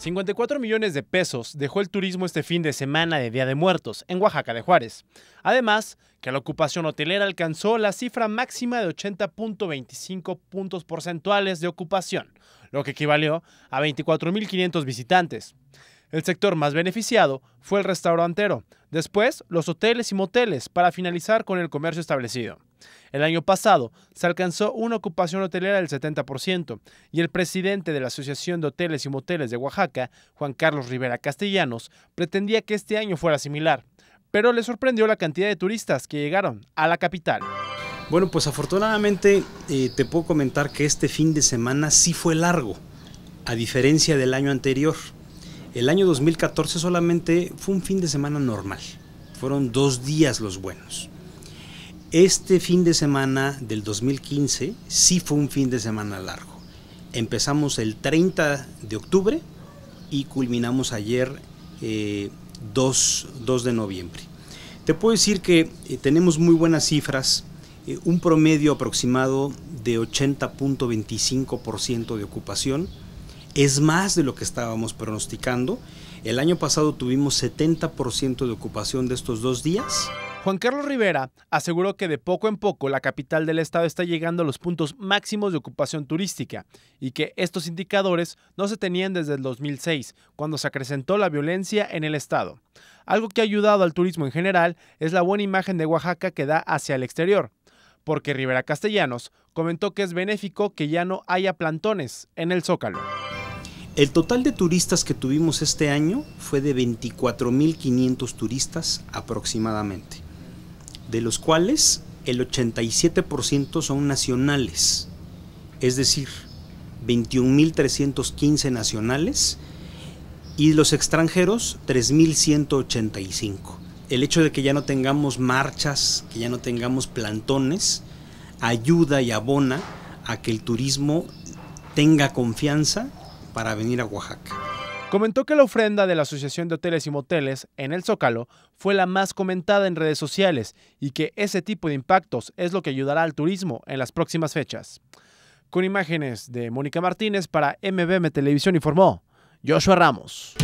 54 millones de pesos dejó el turismo este fin de semana de Día de Muertos en Oaxaca de Juárez. Además, que la ocupación hotelera alcanzó la cifra máxima de 80.25 puntos porcentuales de ocupación, lo que equivalió a 24.500 visitantes. El sector más beneficiado fue el restaurantero, después los hoteles y moteles para finalizar con el comercio establecido. El año pasado se alcanzó una ocupación hotelera del 70% y el presidente de la Asociación de Hoteles y Moteles de Oaxaca, Juan Carlos Rivera Castellanos, pretendía que este año fuera similar, pero le sorprendió la cantidad de turistas que llegaron a la capital. Bueno, pues afortunadamente eh, te puedo comentar que este fin de semana sí fue largo, a diferencia del año anterior. El año 2014 solamente fue un fin de semana normal, fueron dos días los buenos. Este fin de semana del 2015 sí fue un fin de semana largo. Empezamos el 30 de octubre y culminamos ayer 2, eh, 2, de noviembre. Te puedo decir que eh, tenemos muy buenas cifras, eh, un promedio aproximado de 80.25% de ocupación es más de lo que estábamos pronosticando. El año pasado tuvimos 70% de ocupación de estos dos días. Juan Carlos Rivera aseguró que de poco en poco la capital del estado está llegando a los puntos máximos de ocupación turística y que estos indicadores no se tenían desde el 2006, cuando se acrecentó la violencia en el estado. Algo que ha ayudado al turismo en general es la buena imagen de Oaxaca que da hacia el exterior, porque Rivera Castellanos comentó que es benéfico que ya no haya plantones en el Zócalo. El total de turistas que tuvimos este año fue de 24.500 turistas aproximadamente, de los cuales el 87% son nacionales, es decir, 21.315 nacionales y los extranjeros 3.185. El hecho de que ya no tengamos marchas, que ya no tengamos plantones, ayuda y abona a que el turismo tenga confianza para venir a Oaxaca. Comentó que la ofrenda de la Asociación de Hoteles y Moteles en el Zócalo fue la más comentada en redes sociales y que ese tipo de impactos es lo que ayudará al turismo en las próximas fechas. Con imágenes de Mónica Martínez para MBM Televisión informó Joshua Ramos.